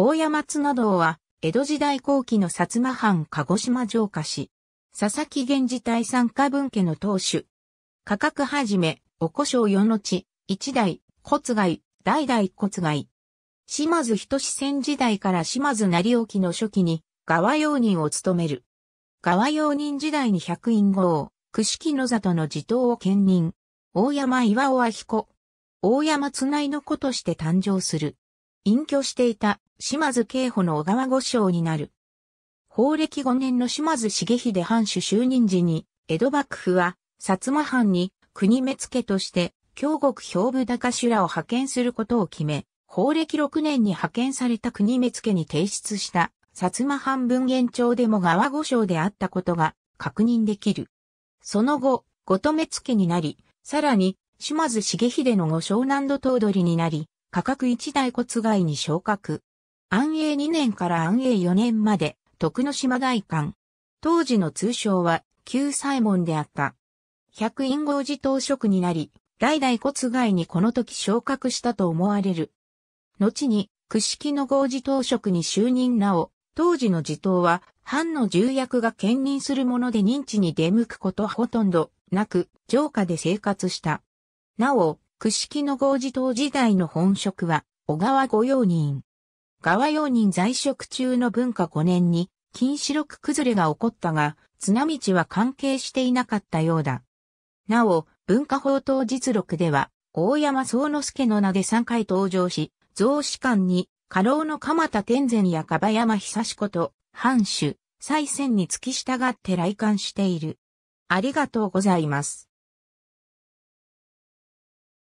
大山綱道は、江戸時代後期の薩摩藩鹿児島城下市。佐々木源氏大参加分家の当主。価格はじめ、お古生世の地、一代、骨外、代々骨外。島津人志戦時代から島津成沖の初期に、側用人を務める。側用人時代に百院号、串木野里の地頭を兼任。大山岩尾彦。大山綱井の子として誕生する。隠居していた島津慶保の小川御将になる。法暦5年の島津重秀藩主就任時に、江戸幕府は、薩摩藩に国目付として、京極兵部高修らを派遣することを決め、法暦6年に派遣された国目付に提出した、薩摩藩文言帳でも川御将であったことが確認できる。その後、後と目付になり、さらに、島津重秀の御湘南土頭取になり、価格一大骨外に昇格。安永2年から安永4年まで、徳之島大官。当時の通称は、旧西門であった。百院号寺当職になり、代々骨外にこの時昇格したと思われる。後に、屈式の号寺当職に就任なお、当時の地頭は、藩の重役が兼任するもので認知に出向くことはほとんどなく、城下で生活した。なお、九式の合事党時代の本職は、小川御用人。川用人在職中の文化5年に、金四六崩れが起こったが、津波地は関係していなかったようだ。なお、文化法等実録では、大山宗之助の名で3回登場し、増士官に、家老の鎌田天前や樺山久志子と、藩主、再選に付き従って来館している。ありがとうございます。